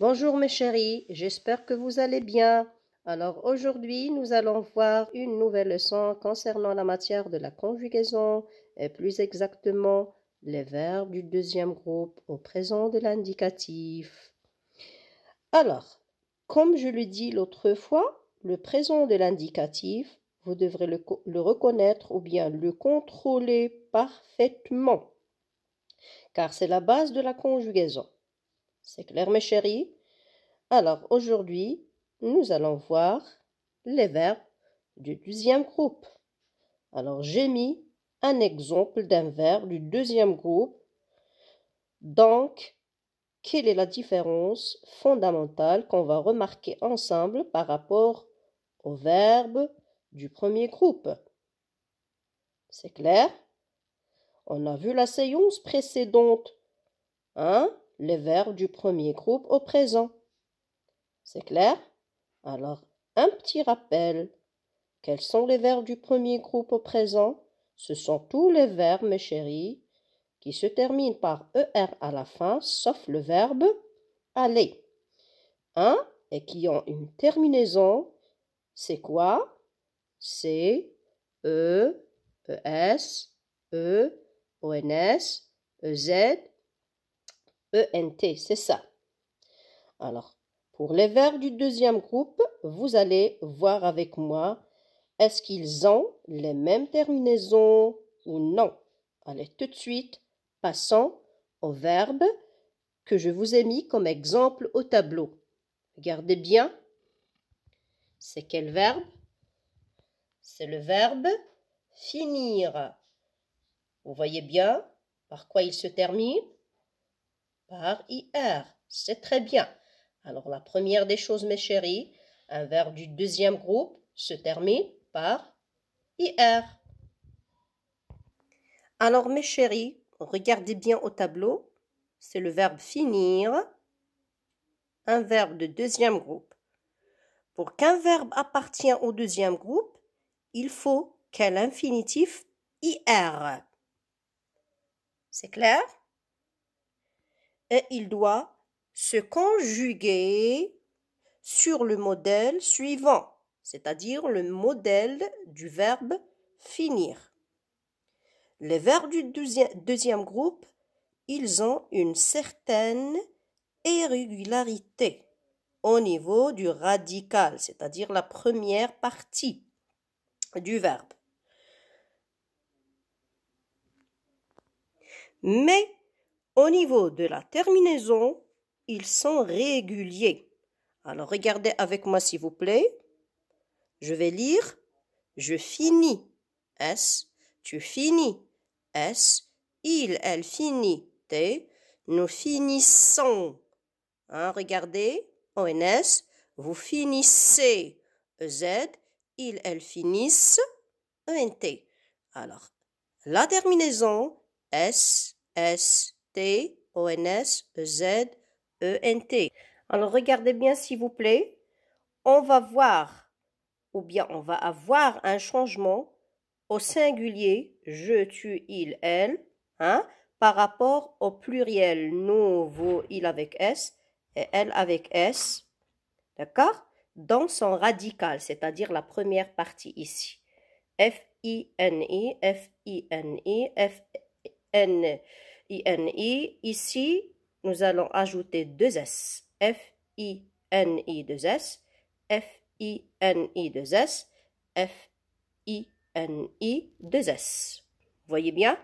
Bonjour mes chéris, j'espère que vous allez bien. Alors aujourd'hui, nous allons voir une nouvelle leçon concernant la matière de la conjugaison et plus exactement les verbes du deuxième groupe au présent de l'indicatif. Alors, comme je le dis l'autre fois, le présent de l'indicatif, vous devrez le, le reconnaître ou bien le contrôler parfaitement, car c'est la base de la conjugaison. C'est clair, mes chéris Alors, aujourd'hui, nous allons voir les verbes du deuxième groupe. Alors, j'ai mis un exemple d'un verbe du deuxième groupe. Donc, quelle est la différence fondamentale qu'on va remarquer ensemble par rapport au verbe du premier groupe C'est clair On a vu la séance précédente. Hein les verbes du premier groupe au présent. C'est clair Alors, un petit rappel. Quels sont les verbes du premier groupe au présent Ce sont tous les verbes, mes chéris, qui se terminent par ER à la fin, sauf le verbe aller. Un et qui ont une terminaison, c'est quoi C, E, ES, E, ONS, EZ, ENT, c'est ça. Alors, pour les verbes du deuxième groupe, vous allez voir avec moi est-ce qu'ils ont les mêmes terminaisons ou non. Allez, tout de suite, passons au verbe que je vous ai mis comme exemple au tableau. Regardez bien. C'est quel verbe C'est le verbe finir. Vous voyez bien par quoi il se termine par IR. C'est très bien. Alors la première des choses, mes chéris, un verbe du deuxième groupe se termine par IR. Alors mes chéris, regardez bien au tableau. C'est le verbe finir, un verbe de deuxième groupe. Pour qu'un verbe appartient au deuxième groupe, il faut ait l'infinitif IR. C'est clair et il doit se conjuguer sur le modèle suivant, c'est-à-dire le modèle du verbe finir. Les verbes du deuxième, deuxième groupe, ils ont une certaine irrégularité au niveau du radical, c'est-à-dire la première partie du verbe. Mais au niveau de la terminaison, ils sont réguliers. Alors regardez avec moi s'il vous plaît. Je vais lire. Je finis. S. Tu finis. S. Il, elle finit. T. Nous finissons. Hein, regardez. ONS. Vous finissez. E, Z. Il, elle finissent. E, ENT. Alors, la terminaison S, S, T, O, N, S, E, Z, E, N, T. Alors regardez bien s'il vous plaît. On va voir, ou bien on va avoir un changement au singulier, je, tu, il, elle, hein, par rapport au pluriel, nous, vous, il avec S et elle avec S, d'accord Dans son radical, c'est-à-dire la première partie ici. F-I-N-I, F-I-N-I, F-N. f n i i n i f n Ici, nous allons ajouter deux S. F-I-N-I, deux S. F-I-N-I, deux S. F-I-N-I, deux S. Voyez bien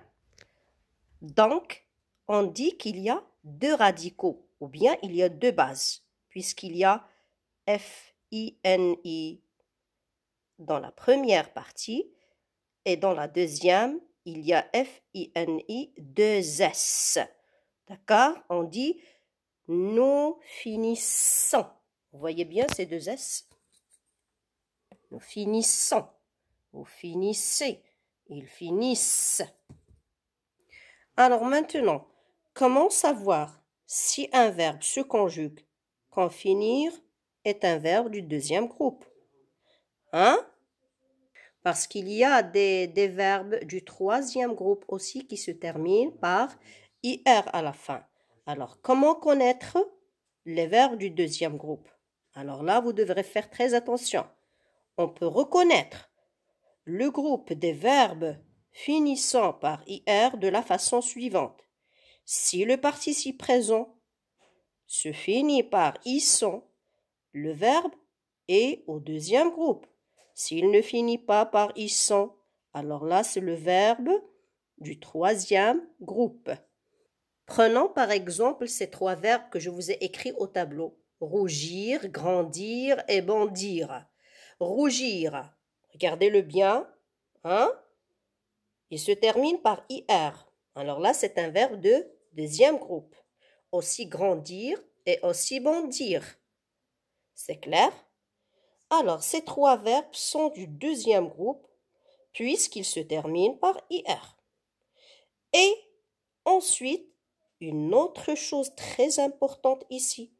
Donc, on dit qu'il y a deux radicaux, ou bien il y a deux bases, puisqu'il y a F-I-N-I dans la première partie et dans la deuxième, il y a F-I-N-I, deux S. D'accord On dit nous finissons. Vous voyez bien ces deux S Nous finissons. Vous finissez. Ils finissent. Alors maintenant, comment savoir si un verbe se conjugue quand finir est un verbe du deuxième groupe Hein parce qu'il y a des, verbes du troisième groupe aussi qui se terminent par IR à la fin. Alors, comment connaître les verbes du deuxième groupe Alors là, vous devrez faire très attention. On peut reconnaître le groupe des verbes finissant par IR de la façon suivante. Si le participe présent se finit par sont, le verbe est au deuxième groupe. S'il ne finit pas par issant, alors là c'est le verbe du troisième groupe. Prenons par exemple ces trois verbes que je vous ai écrits au tableau. Rougir, grandir et bondir. Rougir, regardez-le bien, hein Il se termine par IR. Alors là, c'est un verbe de deuxième groupe. Aussi grandir et aussi bondir. C'est clair alors, ces trois verbes sont du deuxième groupe puisqu'ils se terminent par IR. Et ensuite, une autre chose très importante ici,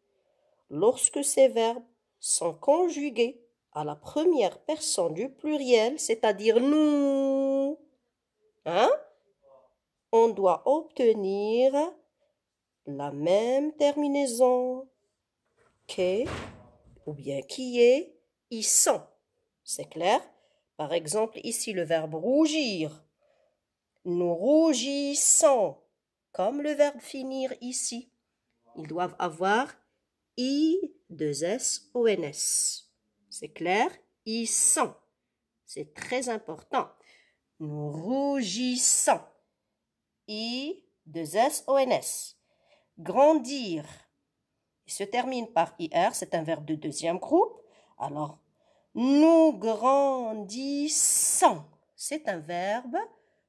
lorsque ces verbes sont conjugués à la première personne du pluriel, c'est-à-dire nous, hein, on doit obtenir la même terminaison que ou bien qui est c'est clair Par exemple, ici le verbe rougir. Nous rougissons, comme le verbe finir ici. Ils doivent avoir I, 2 S, O, N, S. C'est clair Ils sont C'est très important. Nous rougissons. I, 2 S, O, N, S. Grandir. Il se termine par IR, c'est un verbe de deuxième groupe. Alors, nous grandissons. C'est un verbe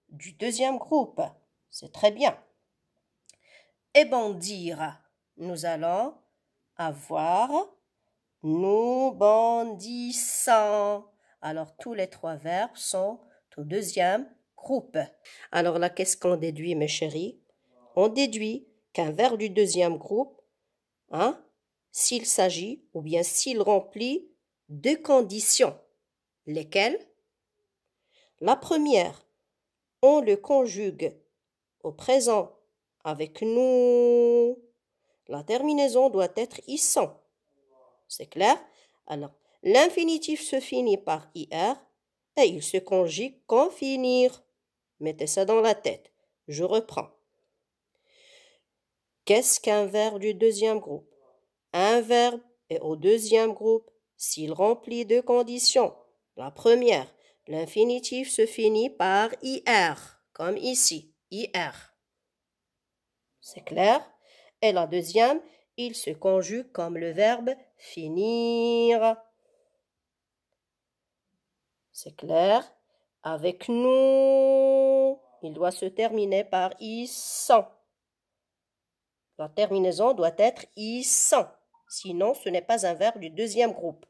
du deuxième groupe. C'est très bien. Et eh bondir. Nous allons avoir nous bondissons. Alors tous les trois verbes sont au deuxième groupe. Alors là, qu'est-ce qu'on déduit, mes chéris On déduit qu'un verbe du deuxième groupe, hein, s'il s'agit ou bien s'il remplit deux conditions. Lesquelles La première, on le conjugue au présent avec nous. La terminaison doit être issant. C'est clair Alors, l'infinitif se finit par ir et il se conjugue qu'en finir. Mettez ça dans la tête. Je reprends. Qu'est-ce qu'un verbe du deuxième groupe Un verbe est au deuxième groupe s'il remplit deux conditions. La première, l'infinitif se finit par IR, comme ici, IR. C'est clair Et la deuxième, il se conjugue comme le verbe finir. C'est clair Avec nous, il doit se terminer par issant. La terminaison doit être issant. Sinon, ce n'est pas un verbe du deuxième groupe.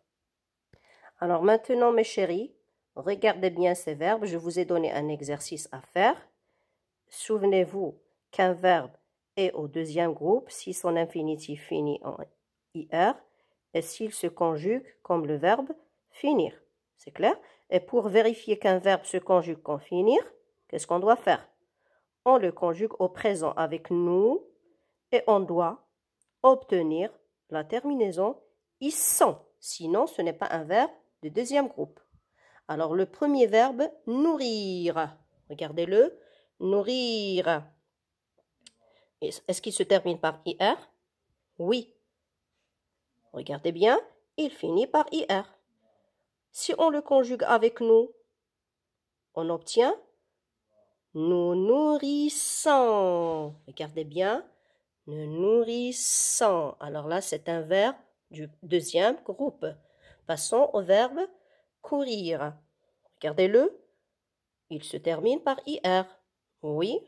Alors maintenant, mes chéris, regardez bien ces verbes. Je vous ai donné un exercice à faire. Souvenez-vous qu'un verbe est au deuxième groupe si son infinitif finit en IR et s'il se conjugue comme le verbe finir. C'est clair Et pour vérifier qu'un verbe se conjugue comme finir, qu'est-ce qu'on doit faire On le conjugue au présent avec nous et on doit obtenir la terminaison ISSANT. sinon ce n'est pas un verbe du deuxième groupe. Alors le premier verbe, nourrir. Regardez-le, nourrir. Est-ce qu'il se termine par IR Oui. Regardez bien, il finit par IR. Si on le conjugue avec nous, on obtient nous nourrissons. Regardez bien, ne nourrissant. Alors là, c'est un verbe du deuxième groupe. Passons au verbe courir. Regardez-le. Il se termine par IR. Oui.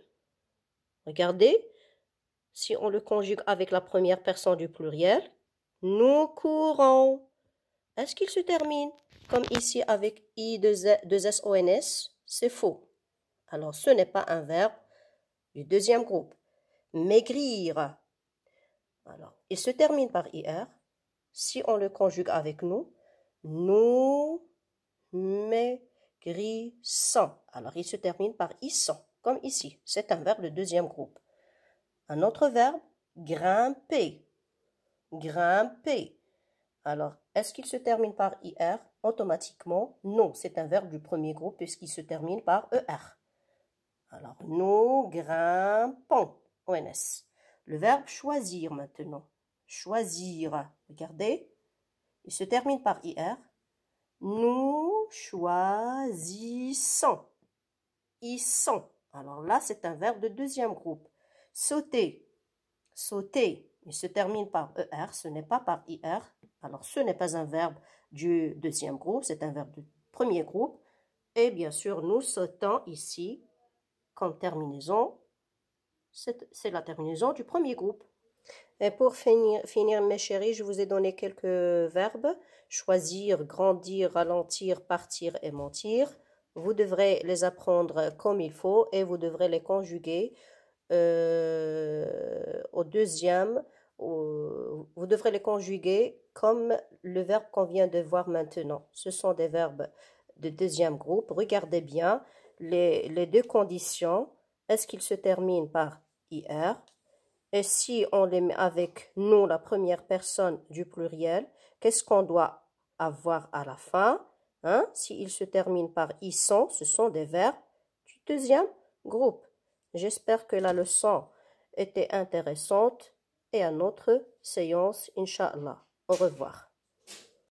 Regardez. Si on le conjugue avec la première personne du pluriel, nous courons. Est-ce qu'il se termine comme ici avec I 2 S O C'est faux. Alors ce n'est pas un verbe du deuxième groupe maigrir. Alors, il se termine par IR. Si on le conjugue avec nous, nous maigrissons. Alors, il se termine par sans, comme ici. C'est un verbe de deuxième groupe. Un autre verbe, grimper. Grimper. Alors, est-ce qu'il se termine par IR automatiquement Non, c'est un verbe du premier groupe puisqu'il se termine par ER. Alors, nous grimpons. ONS. Le verbe choisir maintenant. Choisir. Regardez. Il se termine par IR. Nous choisissons. Ils sont. Alors là, c'est un verbe de deuxième groupe. Sauter. Sauter. Il se termine par ER. Ce n'est pas par IR. Alors ce n'est pas un verbe du deuxième groupe. C'est un verbe du premier groupe. Et bien sûr, nous sautons ici comme terminaison c'est la terminaison du premier groupe. Et pour finir, mes chéris, je vous ai donné quelques verbes. Choisir, grandir, ralentir, partir et mentir. Vous devrez les apprendre comme il faut et vous devrez les conjuguer euh, au deuxième. vous devrez les conjuguer comme le verbe qu'on vient de voir maintenant. Ce sont des verbes de deuxième groupe. Regardez bien les, les deux conditions. Est-ce qu'ils se terminent par IR. Et si on les met avec nous, la première personne du pluriel, qu'est-ce qu'on doit avoir à la fin hein? il se termine par « ils sont », ce sont des verbes du deuxième groupe. J'espère que la leçon était intéressante et à notre séance, Inch'Allah. Au revoir.